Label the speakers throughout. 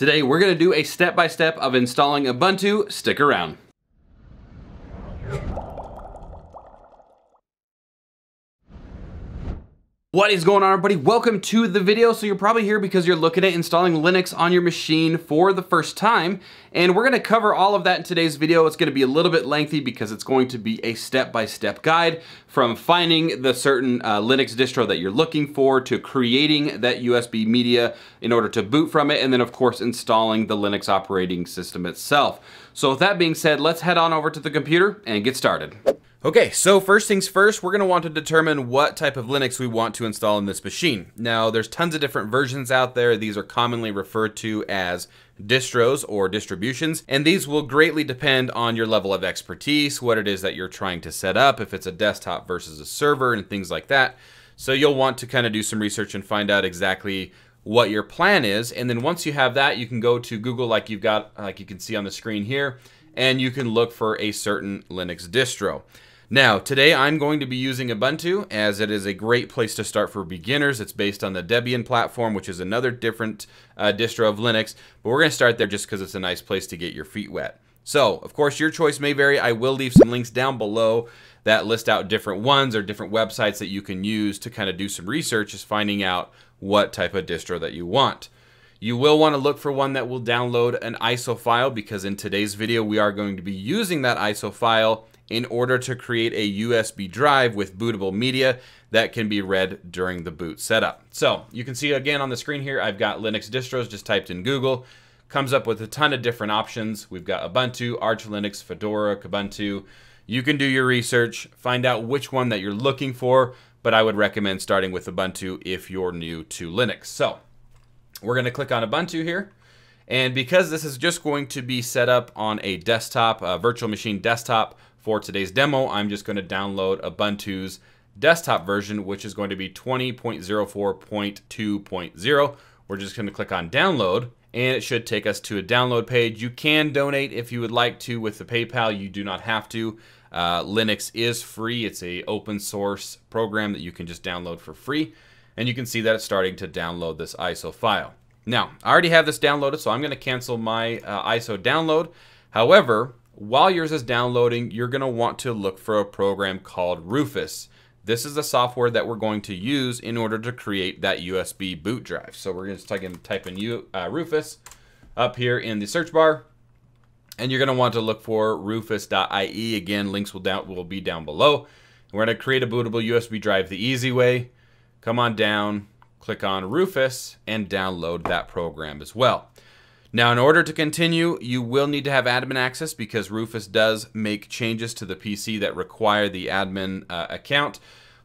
Speaker 1: Today, we're gonna do a step-by-step -step of installing Ubuntu. Stick around. What is going on everybody? Welcome to the video. So you're probably here because you're looking at installing Linux on your machine for the first time. And we're gonna cover all of that in today's video. It's gonna be a little bit lengthy because it's going to be a step-by-step -step guide from finding the certain uh, Linux distro that you're looking for to creating that USB media in order to boot from it. And then of course, installing the Linux operating system itself. So with that being said, let's head on over to the computer and get started. Okay, so first things first, we're going to want to determine what type of Linux we want to install in this machine. Now, there's tons of different versions out there. These are commonly referred to as distros or distributions, and these will greatly depend on your level of expertise, what it is that you're trying to set up, if it's a desktop versus a server and things like that. So you'll want to kind of do some research and find out exactly what your plan is. And then once you have that, you can go to Google like you've got, like you can see on the screen here, and you can look for a certain Linux distro. Now, today I'm going to be using Ubuntu as it is a great place to start for beginners. It's based on the Debian platform, which is another different uh, distro of Linux, but we're going to start there just because it's a nice place to get your feet wet. So, of course, your choice may vary. I will leave some links down below that list out different ones or different websites that you can use to kind of do some research, is finding out what type of distro that you want. You will want to look for one that will download an ISO file because in today's video we are going to be using that ISO file in order to create a USB drive with bootable media that can be read during the boot setup. So you can see again on the screen here, I've got Linux distros just typed in Google, comes up with a ton of different options. We've got Ubuntu, Arch Linux, Fedora, Kubuntu. You can do your research, find out which one that you're looking for, but I would recommend starting with Ubuntu if you're new to Linux. So we're gonna click on Ubuntu here. And because this is just going to be set up on a desktop, a virtual machine desktop, for today's demo, I'm just going to download Ubuntu's desktop version, which is going to be 20.04.2.0. We're just going to click on download and it should take us to a download page. You can donate if you would like to with the PayPal. You do not have to. Uh, Linux is free. It's a open source program that you can just download for free. And you can see that it's starting to download this ISO file. Now, I already have this downloaded, so I'm going to cancel my uh, ISO download. However, while yours is downloading, you're gonna want to look for a program called Rufus. This is the software that we're going to use in order to create that USB boot drive. So we're going just type in, type in uh, Rufus up here in the search bar. And you're going to want to look for rufus.ie. Again, links will, down, will be down below. We're going to create a bootable USB drive the easy way. Come on down, click on Rufus, and download that program as well. Now, in order to continue, you will need to have admin access because Rufus does make changes to the PC that require the admin uh, account.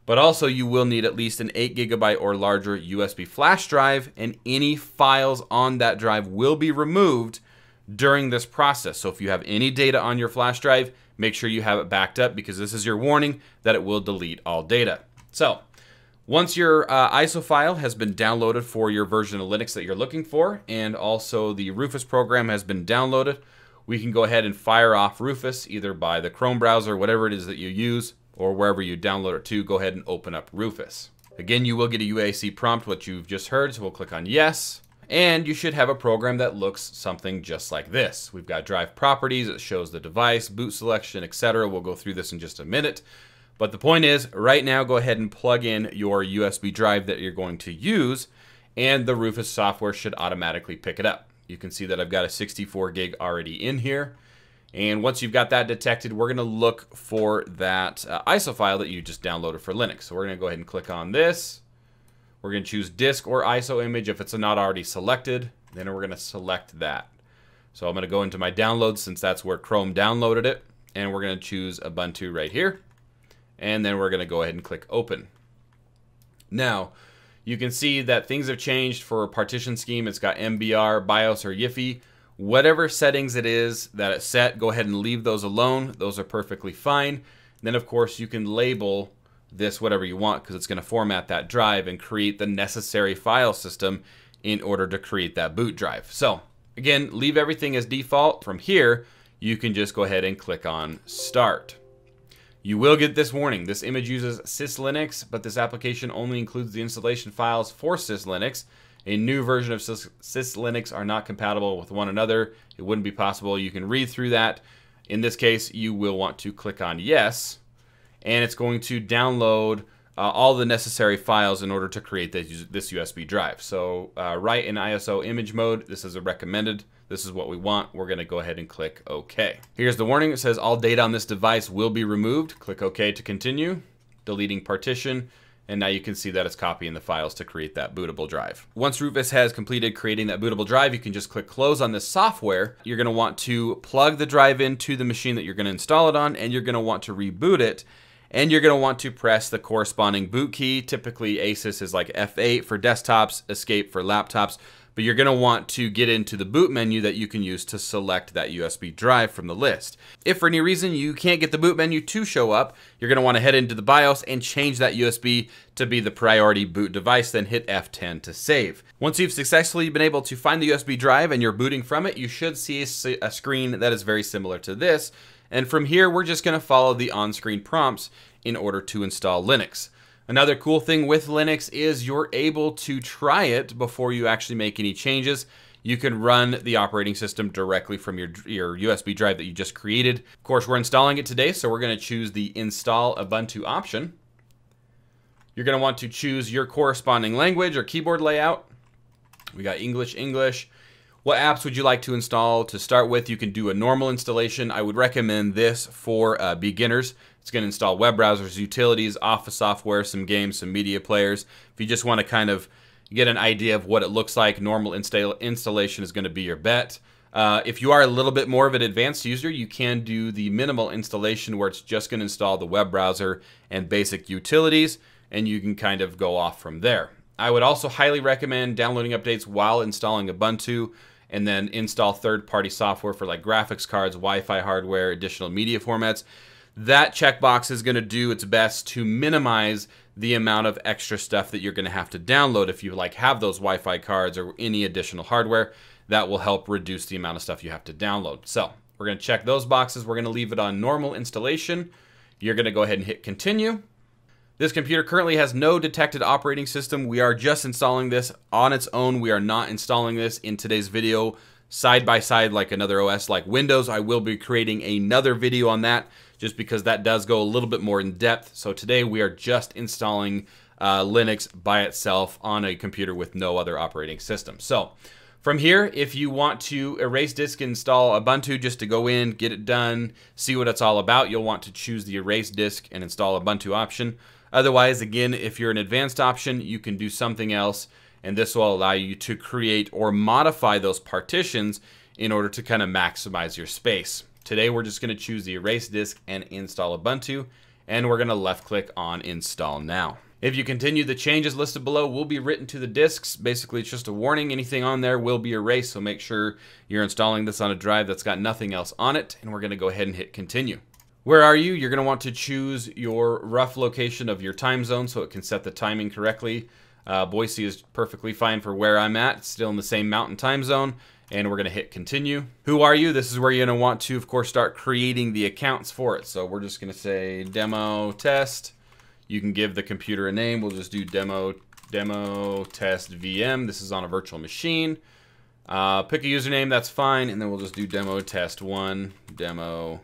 Speaker 1: But also, you will need at least an 8 gigabyte or larger USB flash drive, and any files on that drive will be removed during this process. So, if you have any data on your flash drive, make sure you have it backed up because this is your warning that it will delete all data. So, once your uh, ISO file has been downloaded for your version of Linux that you're looking for, and also the Rufus program has been downloaded, we can go ahead and fire off Rufus either by the Chrome browser, whatever it is that you use, or wherever you download it to, go ahead and open up Rufus. Again, you will get a UAC prompt, what you've just heard, so we'll click on yes. And you should have a program that looks something just like this. We've got drive properties, it shows the device, boot selection, etc. We'll go through this in just a minute. But the point is, right now, go ahead and plug in your USB drive that you're going to use, and the Rufus software should automatically pick it up. You can see that I've got a 64 gig already in here. And once you've got that detected, we're going to look for that uh, ISO file that you just downloaded for Linux. So we're going to go ahead and click on this. We're going to choose disk or ISO image if it's not already selected. Then we're going to select that. So I'm going to go into my downloads since that's where Chrome downloaded it. And we're going to choose Ubuntu right here and then we're going to go ahead and click open. Now, you can see that things have changed for partition scheme. It's got MBR, BIOS, or Yiffy. Whatever settings it is that it's set, go ahead and leave those alone. Those are perfectly fine. then, of course, you can label this whatever you want because it's going to format that drive and create the necessary file system in order to create that boot drive. So again, leave everything as default. From here, you can just go ahead and click on Start. You will get this warning. This image uses syslinux, but this application only includes the installation files for syslinux. A new version of syslinux are not compatible with one another. It wouldn't be possible. You can read through that. In this case, you will want to click on yes, and it's going to download uh, all the necessary files in order to create this, this USB drive. So uh, right in ISO image mode, this is a recommended. This is what we want. We're gonna go ahead and click OK. Here's the warning. It says all data on this device will be removed. Click OK to continue. Deleting partition. And now you can see that it's copying the files to create that bootable drive. Once Rufus has completed creating that bootable drive, you can just click close on this software. You're gonna want to plug the drive into the machine that you're gonna install it on, and you're gonna want to reboot it and you're going to want to press the corresponding boot key. Typically, Asus is like F8 for desktops, Escape for laptops, but you're going to want to get into the boot menu that you can use to select that USB drive from the list. If for any reason you can't get the boot menu to show up, you're going to want to head into the BIOS and change that USB to be the priority boot device, then hit F10 to save. Once you've successfully been able to find the USB drive and you're booting from it, you should see a screen that is very similar to this, and from here, we're just going to follow the on-screen prompts in order to install Linux. Another cool thing with Linux is you're able to try it before you actually make any changes. You can run the operating system directly from your, your USB drive that you just created. Of course, we're installing it today, so we're gonna choose the Install Ubuntu option. You're gonna want to choose your corresponding language or keyboard layout. We got English, English what apps would you like to install? To start with, you can do a normal installation. I would recommend this for uh, beginners. It's going to install web browsers, utilities, office software, some games, some media players. If you just want to kind of get an idea of what it looks like, normal install installation is going to be your bet. Uh, if you are a little bit more of an advanced user, you can do the minimal installation where it's just going to install the web browser and basic utilities, and you can kind of go off from there. I would also highly recommend downloading updates while installing Ubuntu and then install third-party software for like graphics cards, Wi-Fi hardware, additional media formats. That checkbox is going to do its best to minimize the amount of extra stuff that you're going to have to download if you like have those Wi-Fi cards or any additional hardware. That will help reduce the amount of stuff you have to download. So we're going to check those boxes. We're going to leave it on normal installation. You're going to go ahead and hit continue. This computer currently has no detected operating system. We are just installing this on its own. We are not installing this in today's video side by side like another OS like Windows. I will be creating another video on that just because that does go a little bit more in depth. So today we are just installing uh, Linux by itself on a computer with no other operating system. So from here, if you want to erase disk install Ubuntu just to go in, get it done, see what it's all about, you'll want to choose the erase disk and install Ubuntu option. Otherwise, again, if you're an advanced option, you can do something else, and this will allow you to create or modify those partitions in order to kind of maximize your space. Today, we're just gonna choose the erase disk and install Ubuntu, and we're gonna left click on install now. If you continue, the changes listed below will be written to the disks. Basically, it's just a warning. Anything on there will be erased, so make sure you're installing this on a drive that's got nothing else on it. And we're gonna go ahead and hit continue. Where are you? You're going to want to choose your rough location of your time zone so it can set the timing correctly. Uh, Boise is perfectly fine for where I'm at, still in the same mountain time zone. And we're going to hit continue. Who are you? This is where you're going to want to, of course, start creating the accounts for it. So we're just going to say demo test. You can give the computer a name. We'll just do demo demo test VM. This is on a virtual machine. Uh, pick a username, that's fine. And then we'll just do demo test one, demo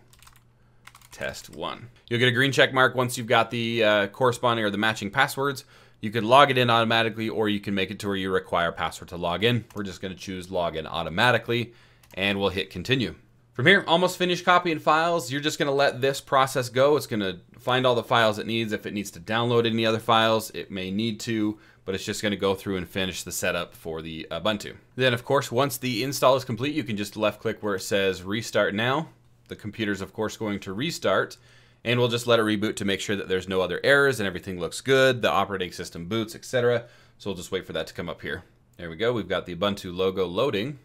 Speaker 1: test one. You'll get a green check mark once you've got the uh, corresponding or the matching passwords. You can log it in automatically or you can make it to where you require password to log in. We're just gonna choose login automatically and we'll hit continue. From here, almost finished copying files. You're just gonna let this process go. It's gonna find all the files it needs. If it needs to download any other files, it may need to, but it's just gonna go through and finish the setup for the Ubuntu. Then of course, once the install is complete, you can just left click where it says restart now the computer's of course going to restart and we'll just let it reboot to make sure that there's no other errors and everything looks good, the operating system boots, etc. So we'll just wait for that to come up here. There we go. We've got the Ubuntu logo loading.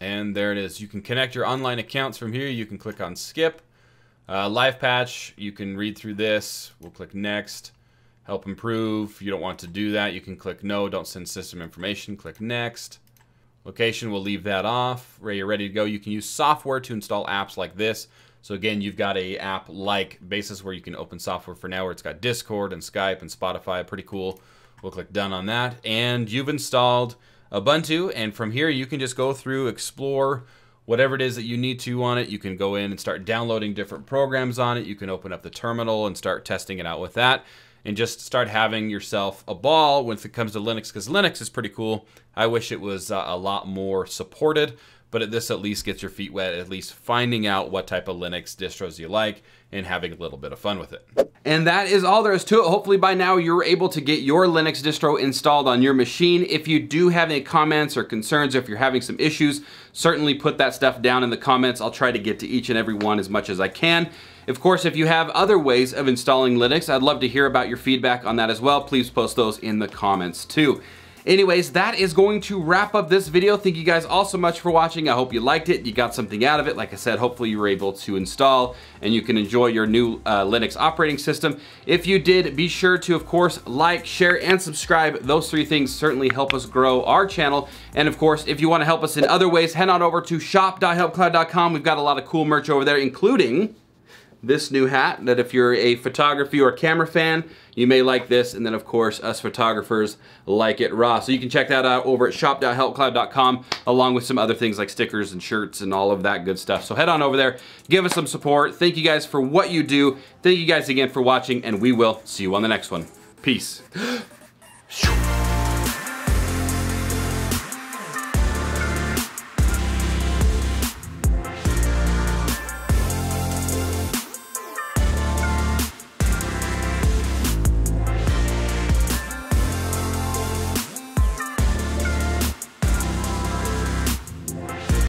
Speaker 1: And there it is. You can connect your online accounts from here. You can click on skip. Uh, live patch, you can read through this. We'll click next. Help improve. You don't want to do that. You can click no, don't send system information. Click next. Location, we'll leave that off. Where you're ready to go. You can use software to install apps like this. So again, you've got a app like Basis where you can open software for now where it's got Discord and Skype and Spotify, pretty cool. We'll click done on that. And you've installed Ubuntu. And from here, you can just go through, explore whatever it is that you need to on it. You can go in and start downloading different programs on it. You can open up the terminal and start testing it out with that and just start having yourself a ball when it comes to Linux because Linux is pretty cool. I wish it was uh, a lot more supported, but this at least gets your feet wet, at least finding out what type of Linux distros you like and having a little bit of fun with it. And that is all there is to it. Hopefully by now you're able to get your Linux distro installed on your machine. If you do have any comments or concerns, or if you're having some issues, certainly put that stuff down in the comments. I'll try to get to each and every one as much as I can. Of course, if you have other ways of installing Linux, I'd love to hear about your feedback on that as well. Please post those in the comments too. Anyways, that is going to wrap up this video. Thank you guys all so much for watching. I hope you liked it. You got something out of it. Like I said, hopefully you were able to install and you can enjoy your new uh, Linux operating system. If you did, be sure to, of course, like, share, and subscribe. Those three things certainly help us grow our channel. And of course, if you want to help us in other ways, head on over to shop.helpcloud.com. We've got a lot of cool merch over there, including this new hat that if you're a photography or camera fan, you may like this. And then of course, us photographers like it raw. So you can check that out over at shop.helpcloud.com along with some other things like stickers and shirts and all of that good stuff. So head on over there, give us some support. Thank you guys for what you do. Thank you guys again for watching and we will see you on the next one. Peace.